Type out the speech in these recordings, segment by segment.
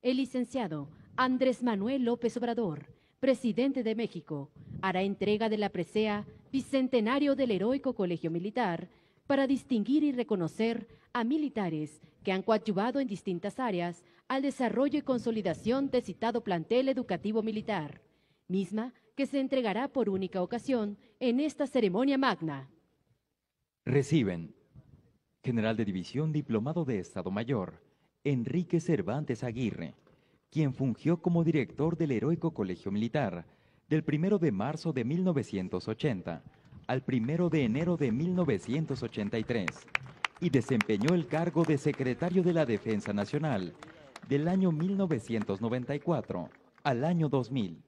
El licenciado Andrés Manuel López Obrador, presidente de México, hará entrega de la presea Bicentenario del Heroico Colegio Militar para distinguir y reconocer a militares que han coadyuvado en distintas áreas al desarrollo y consolidación de citado plantel educativo militar, misma que se entregará por única ocasión en esta ceremonia magna. Reciben General de División Diplomado de Estado Mayor, Enrique Cervantes Aguirre, quien fungió como director del heroico Colegio Militar del 1 de marzo de 1980 al 1 de enero de 1983 y desempeñó el cargo de secretario de la Defensa Nacional del año 1994 al año 2000.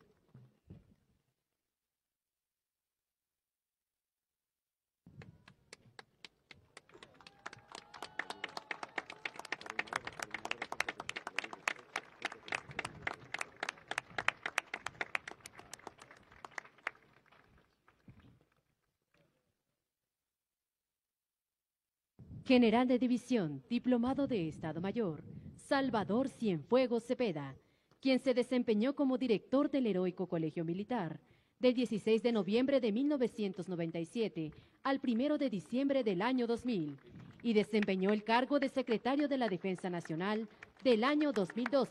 General de División, diplomado de Estado Mayor, Salvador Cienfuegos Cepeda, quien se desempeñó como director del heroico Colegio Militar del 16 de noviembre de 1997 al 1 de diciembre del año 2000 y desempeñó el cargo de secretario de la Defensa Nacional del año 2012